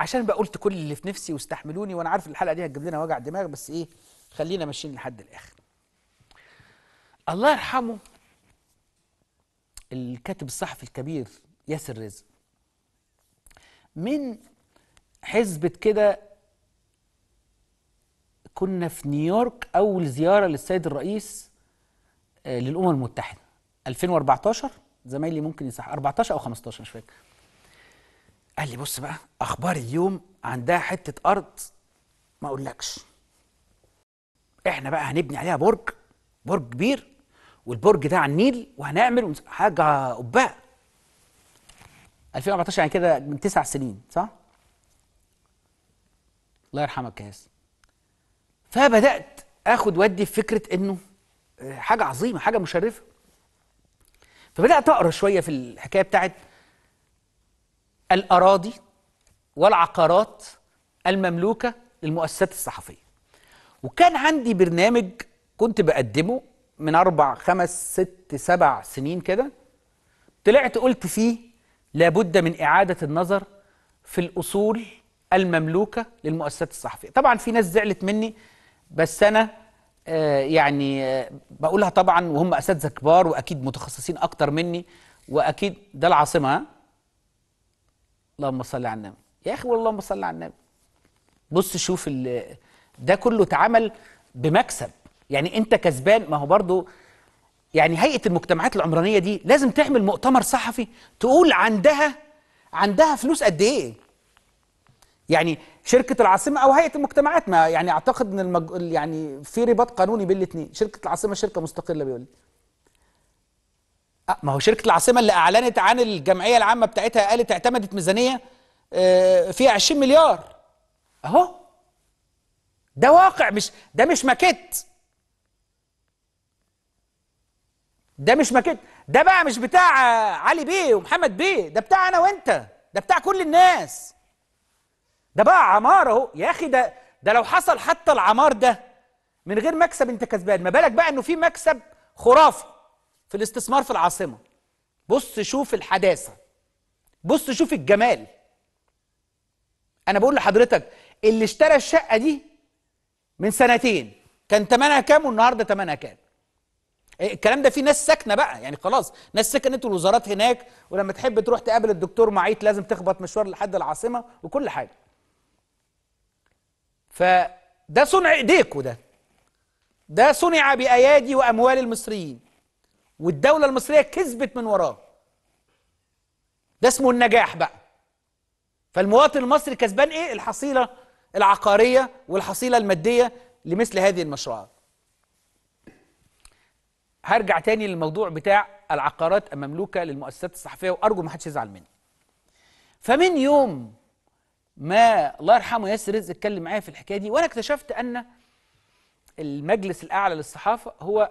عشان بقى قلت كل اللي في نفسي واستحملوني وانا عارف الحلقه دي هتجيب لنا وجع دماغ بس ايه خلينا ماشيين لحد الاخر الله يرحمه الكاتب الصحفي الكبير ياسر رزق من حزبة كده كنا في نيويورك أول زيارة للسيد الرئيس آه، للأمم المتحدة 2014 زمايلي ممكن يصح 14 أو 15 مش فاكر قال لي بص بقى اخبار اليوم عندها حته ارض ما اقولكش احنا بقى هنبني عليها برج برج كبير والبرج ده على النيل وهنعمل حاجه قباء 2014 يعني كده من تسع سنين صح؟ الله يرحمك يا ياسر فبدات اخد ودي في فكره انه آه، حاجه عظيمه حاجه مشرفه فبدات اقرا شويه في الحكايه بتاعت الأراضي والعقارات المملوكة للمؤسسات الصحفية وكان عندي برنامج كنت بقدمه من أربع خمس ست سبع سنين كده طلعت قلت فيه لابد من إعادة النظر في الأصول المملوكة للمؤسسات الصحفية طبعا في ناس زعلت مني بس أنا آه، يعني آه، بقولها طبعا وهم أساتذة كبار وأكيد متخصصين أكتر مني وأكيد ده العاصمة اللهم صل على النبي يا اخي اللهم صل على النبي بص شوف ده كله اتعمل بمكسب يعني انت كسبان ما هو برضو يعني هيئه المجتمعات العمرانيه دي لازم تعمل مؤتمر صحفي تقول عندها عندها فلوس قد ايه يعني شركه العاصمه او هيئه المجتمعات ما يعني اعتقد ان المج... يعني في رباط قانوني بين الاثنين شركه العاصمه شركه مستقله بيقول لي آه، ما هو شركه العاصمه اللي اعلنت عن الجمعيه العامه بتاعتها قالت اعتمدت ميزانيه آه، فيها 20 مليار اهو ده واقع مش ده مش ماكيت ده مش ماكيت ده بقى مش بتاع علي بيه ومحمد بيه ده بتاع انا وانت ده بتاع كل الناس ده بقى عمار اهو يا اخي ده ده لو حصل حتى العمار ده من غير مكسب انت كسبان ما بالك بقى انه في مكسب خرافي في الاستثمار في العاصمة بص شوف الحداثة بص شوف الجمال أنا بقول لحضرتك اللي اشترى الشقة دي من سنتين كان تمنها كام والنهاردة تمنها كام إيه، الكلام ده في ناس ساكنه بقى يعني خلاص ناس سكنت والوزارات هناك ولما تحب تروح تقابل الدكتور معيط لازم تخبط مشوار لحد العاصمه وكل حاجه فده صنع ايديكوا ده ده صنع بايادي واموال المصريين والدولة المصرية كسبت من وراه ده اسمه النجاح بقى فالمواطن المصري كسبان ايه الحصيلة العقارية والحصيلة المادية لمثل هذه المشروعات هرجع تاني للموضوع بتاع العقارات المملوكة للمؤسسات الصحفية وأرجو ما حدش يزعل مني فمن يوم ما الله يرحمه ياسر رزق اتكلم معايا في الحكاية دي وأنا اكتشفت أن المجلس الأعلى للصحافة هو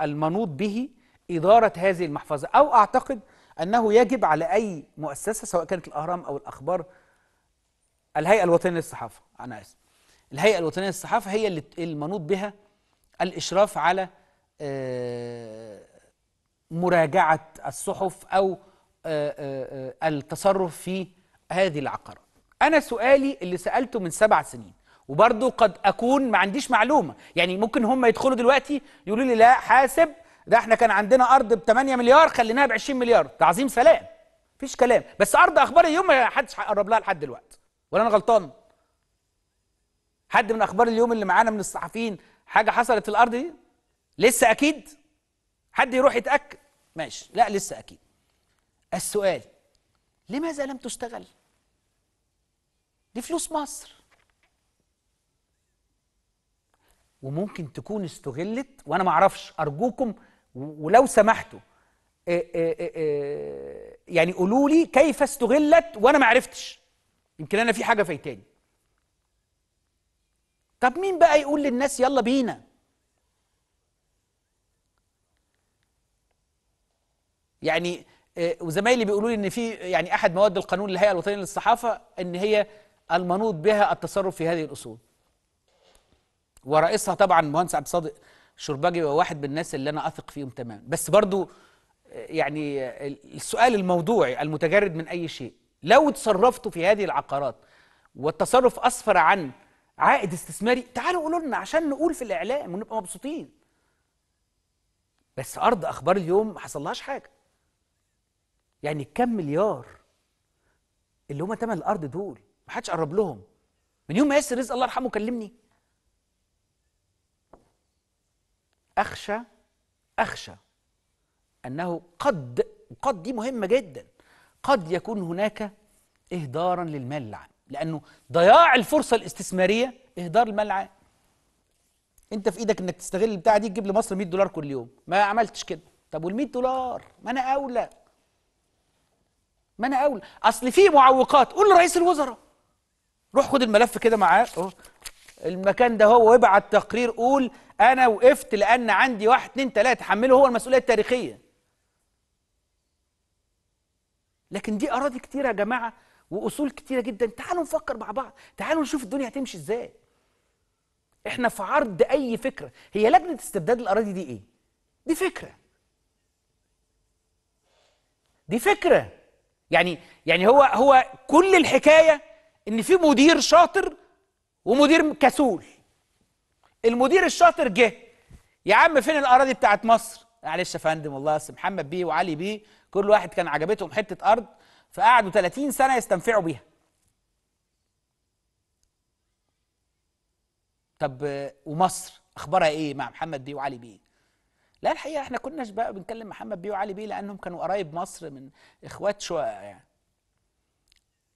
المنوط به إدارة هذه المحفظة أو أعتقد أنه يجب على أي مؤسسة سواء كانت الأهرام أو الأخبار الهيئة الوطنية للصحافة أنا آسف الهيئة الوطنية للصحافة هي اللي المنوط بها الإشراف على آه، مراجعة الصحف أو آه، آه، التصرف في هذه العقارات أنا سؤالي اللي سألته من سبع سنين وبرضه قد أكون ما عنديش معلومة يعني ممكن هم يدخلوا دلوقتي يقولوا لي لا حاسب ده احنا كان عندنا ارض ب 8 مليار خليناها ب 20 مليار تعظيم سلام مفيش كلام بس ارض اخبار اليوم ما حدش قرب لها لحد دلوقتي ولا انا غلطان حد من اخبار اليوم اللي معانا من الصحفيين حاجه حصلت في الارض دي لسه اكيد حد يروح يتاكد ماشي لا لسه اكيد السؤال لماذا لم تشتغل دي فلوس مصر وممكن تكون استغلت وانا ما اعرفش ارجوكم ولو سمحتوا يعني قولوا لي كيف استغلت وانا ما عرفتش يمكن انا في حاجه فايتاني طب مين بقى يقول للناس يلا بينا يعني وزمايلي بيقولوا لي ان في يعني احد مواد القانون للهيئه الوطنيه للصحافه ان هي المنوط بها التصرف في هذه الاصول ورئيسها طبعا المهندس عبد الصادق شرباجي هو واحد من الناس اللي انا اثق فيهم تماما بس برضو يعني السؤال الموضوعي المتجرد من اي شيء لو تصرفتوا في هذه العقارات والتصرف اسفر عن عائد استثماري تعالوا قولوا لنا عشان نقول في الاعلام ونبقى مبسوطين بس ارض اخبار اليوم ما حصلهاش حاجه يعني كم مليار اللي هم تمن الارض دول ما حدش قرب لهم من يوم ما ياسر رزق الله يرحمه كلمني أخشى أخشى أنه قد قد دي مهمة جدا قد يكون هناك إهدارا للمال العام لأنه ضياع الفرصة الاستثمارية إهدار المال العام أنت في إيدك إنك تستغل البتاعة دي تجيب لمصر 100 دولار كل يوم ما عملتش كده طب وال 100 دولار ما أنا أولى ما أنا أولى أصل في معوقات قول لرئيس الوزراء روح خد الملف كده معاه المكان ده هو وابعت تقرير قول انا وقفت لان عندي واحد اتنين تلاته حمله هو المسؤوليه التاريخيه لكن دي اراضي كتيره يا جماعه واصول كتيره جدا تعالوا نفكر مع بعض تعالوا نشوف الدنيا هتمشي ازاي احنا في عرض اي فكره هي لجنه استبداد الاراضي دي ايه دي فكره دي فكره يعني يعني هو هو كل الحكايه ان في مدير شاطر ومدير كسول المدير الشاطر جه يا عم فين الاراضي بتاعت مصر معلش يا فندم والله اصل محمد بيه وعلي بيه كل واحد كان عجبتهم حته ارض فقعدوا 30 سنه يستنفعوا بيها طب ومصر اخبارها ايه مع محمد بيه وعلي بيه لا الحقيقه احنا كناش بقى بنكلم محمد بيه وعلي بيه لانهم كانوا قرايب مصر من اخوات شو يعني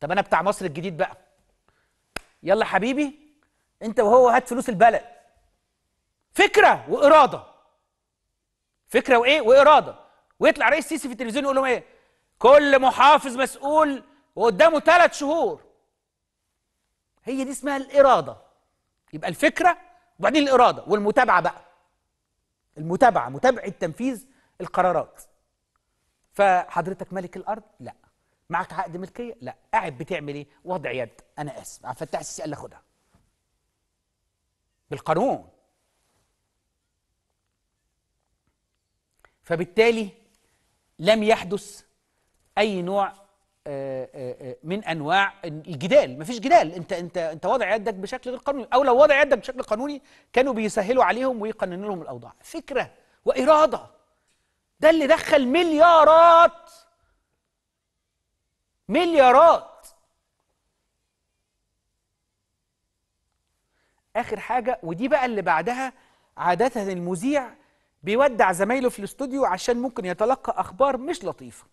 طب انا بتاع مصر الجديد بقى يلا حبيبي انت وهو هات فلوس البلد فكره واراده فكره وايه واراده ويطلع رئيس سيسي في التلفزيون يقول لهم ايه كل محافظ مسؤول وقدامه ثلاث شهور هي دي اسمها الاراده يبقى الفكره وبعدين الاراده والمتابعه بقى المتابعه متابعه تنفيذ القرارات فحضرتك ملك الارض لا معك عقد ملكيه لا قاعد بتعمل ايه وضع يد انا اسف عبد الفتاح السيسي قال لي خدها بالقانون فبالتالي لم يحدث اي نوع آه، آه، آه، من انواع الجدال مفيش جدال انت انت انت وضع يدك بشكل غير قانوني او لو وضع يدك بشكل قانوني كانوا بيسهلوا عليهم ويقننوا لهم الاوضاع فكره واراده ده اللي دخل مليارات مليارات اخر حاجه ودي بقى اللي بعدها عاده المذيع بيودع زمايله في الاستوديو عشان ممكن يتلقى اخبار مش لطيفه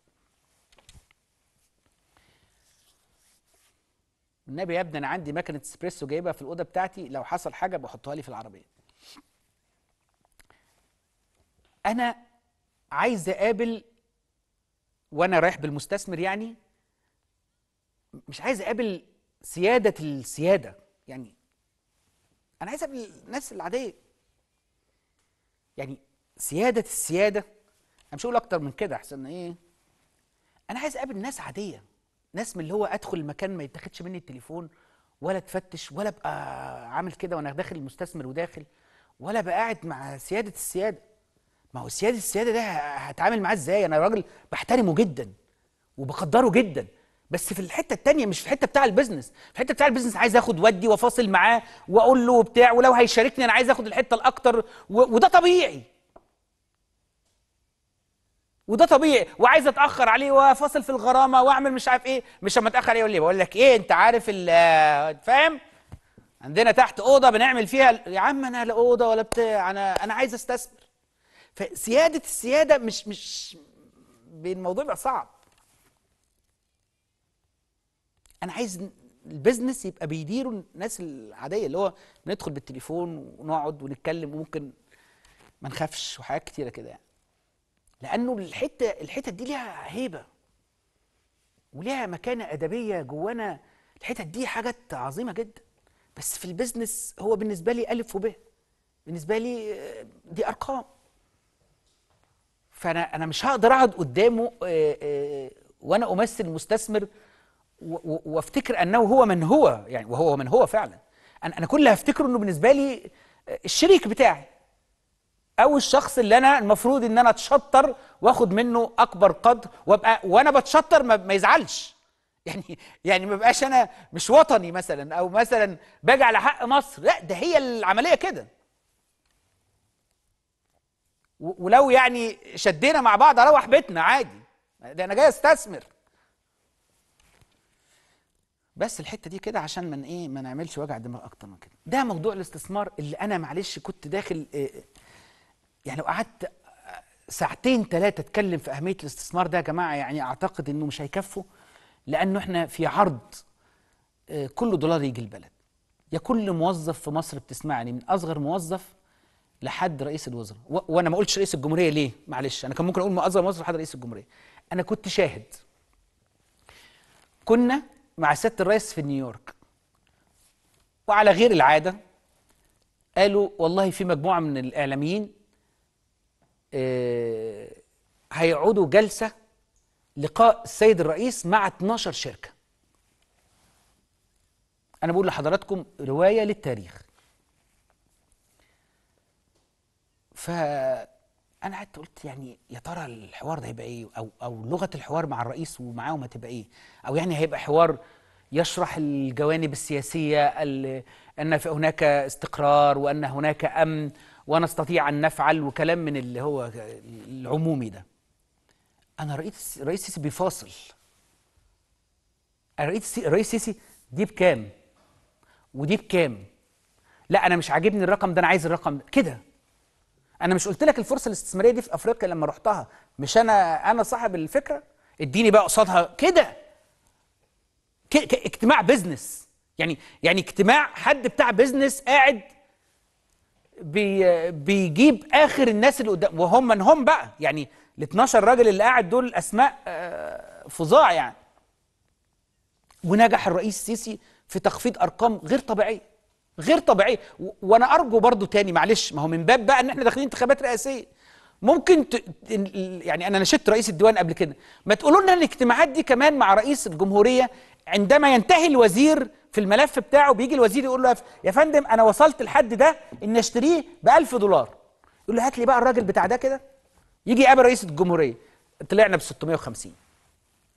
النبي يا ابني انا عندي مكنه اسبريسو جايبها في الاوضه بتاعتي لو حصل حاجه بحطها لي في العربيه انا عايز اقابل وانا رايح بالمستثمر يعني مش عايز اقابل سياده السياده يعني انا عايز اقابل الناس العاديه يعني سياده السياده انا مش هقول اكتر من كده احسن ايه انا عايز اقابل ناس عاديه ناس من اللي هو ادخل المكان ما يتاخدش مني التليفون ولا تفتش ولا ابقى عامل كده وانا داخل المستثمر وداخل ولا ابقى قاعد مع سياده السياده ما هو سياده السياده ده هتعامل معاه ازاي انا راجل بحترمه جدا وبقدره جدا بس في الحته التانية مش في الحته بتاع البيزنس في الحته بتاع البيزنس عايز اخد ودي وافاصل معاه واقول له وبتاع ولو هيشاركني انا عايز اخد الحته الاكتر وده طبيعي وده طبيعي وعايز اتاخر عليه وفاصل في الغرامه واعمل مش عارف ايه مش لما اتاخر عليه ليه بقول لك ايه انت عارف آه، فاهم عندنا تحت اوضه بنعمل فيها يا عم انا لا اوضه ولا بتاع انا انا عايز استثمر فسياده السياده مش مش الموضوع بقى صعب انا عايز البيزنس يبقى بيديره الناس العاديه اللي هو ندخل بالتليفون ونقعد ونتكلم وممكن ما نخافش وحاجات كتيره كده يعني لانه الحته الحتت دي ليها هيبه وليها مكانه ادبيه جوانا الحتت دي حاجات عظيمه جدا بس في البيزنس هو بالنسبه لي الف وب بالنسبه لي آه، دي ارقام فانا انا مش هقدر اقعد قدامه آه، آه، وانا امثل مستثمر وافتكر انه هو من هو يعني وهو من هو فعلا انا كل اللي هفتكره انه بالنسبه لي الشريك بتاعي او الشخص اللي انا المفروض ان انا اتشطر واخد منه اكبر قدر وابقى وانا بتشطر ما, ما يزعلش يعني يعني ما بقاش انا مش وطني مثلا او مثلا باجي على حق مصر لا ده هي العمليه كده ولو يعني شدينا مع بعض اروح بيتنا عادي ده انا جاي استثمر بس الحته دي كده عشان من ايه ما نعملش وجع دماغ اكتر من كده ده موضوع الاستثمار اللي انا معلش كنت داخل إيه يعني لو قعدت ساعتين ثلاثه اتكلم في اهميه الاستثمار ده يا جماعه يعني اعتقد انه مش هيكفوا لانه احنا في عرض آه، كل دولار يجي البلد يا كل موظف في مصر بتسمعني من اصغر موظف لحد رئيس الوزراء و... وانا ما قلتش رئيس الجمهوريه ليه معلش انا كان ممكن اقول من اصغر موظف لحد رئيس الجمهوريه انا كنت شاهد كنا مع سياده الرئيس في نيويورك وعلى غير العاده قالوا والله في مجموعه من الاعلاميين آه، هيقعدوا جلسة لقاء السيد الرئيس مع 12 شركة أنا بقول لحضراتكم رواية للتاريخ فأنا قعدت قلت يعني يا ترى الحوار ده هيبقى إيه أو, أو لغة الحوار مع الرئيس ومعاهم هتبقى إيه أو يعني هيبقى حوار يشرح الجوانب السياسية أن هناك استقرار وأن هناك أمن ونستطيع أن نفعل وكلام من اللي هو العمومي ده أنا رئيس رئيس سيسي بيفاصل رئيس رئيس سيسي دي بكام ودي بكام لا أنا مش عاجبني الرقم ده أنا عايز الرقم ده كده أنا مش قلت لك الفرصة الاستثمارية دي في أفريقيا لما رحتها مش أنا أنا صاحب الفكرة اديني بقى قصادها كده اجتماع بيزنس يعني يعني اجتماع حد بتاع بيزنس قاعد بي بيجيب اخر الناس اللي قدام وهم من هم بقى يعني ال 12 راجل اللي قاعد دول اسماء آه، فظاع يعني ونجح الرئيس السيسي في تخفيض ارقام غير طبيعيه غير طبيعيه وانا ارجو برضو تاني معلش ما هو من باب بقى ان احنا داخلين انتخابات رئاسيه ممكن ت... يعني انا نشدت رئيس الديوان قبل كده ما تقولوا لنا الاجتماعات دي كمان مع رئيس الجمهوريه عندما ينتهي الوزير في الملف بتاعه بيجي الوزير يقول له يا فندم انا وصلت لحد ده ان اشتريه ب 1000 دولار يقول له هات لي بقى الراجل بتاع ده كده يجي يقابل رئيس الجمهوريه طلعنا ب 650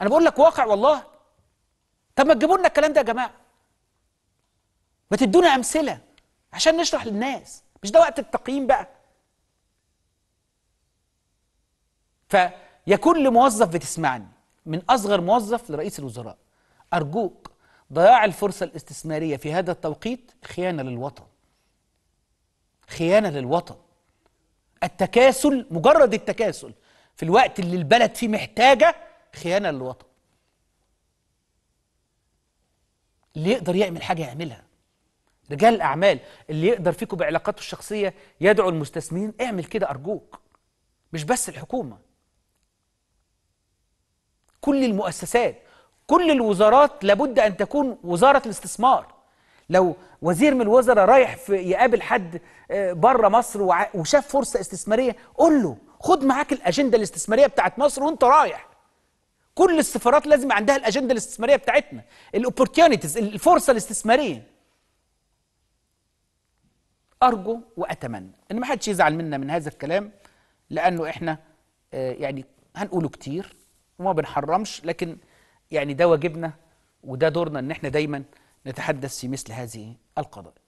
انا بقول لك واقع والله طب ما تجيبوا لنا الكلام ده يا جماعه ما تدونا امثله عشان نشرح للناس مش ده وقت التقييم بقى فيكون لموظف بتسمعني من اصغر موظف لرئيس الوزراء ارجوك ضياع الفرصة الاستثمارية في هذا التوقيت خيانة للوطن خيانة للوطن التكاسل مجرد التكاسل في الوقت اللي البلد فيه محتاجة خيانة للوطن اللي يقدر يعمل حاجة يعملها رجال الأعمال اللي يقدر فيكم بعلاقاته الشخصية يدعو المستثمرين اعمل كده أرجوك مش بس الحكومة كل المؤسسات كل الوزارات لابد أن تكون وزارة الاستثمار لو وزير من الوزراء رايح في يقابل حد آه، بره مصر وشاف فرصة استثمارية قول له خد معاك الأجندة الاستثمارية بتاعت مصر وانت رايح كل السفارات لازم عندها الأجندة الاستثمارية بتاعتنا الأوبورتيونيتيز الفرصة الاستثمارية أرجو وأتمنى إن ما حدش يزعل منا من هذا الكلام لأنه إحنا آه، يعني هنقوله كتير وما بنحرمش لكن يعني ده واجبنا وده دورنا ان احنا دايما نتحدث في مثل هذه القضايا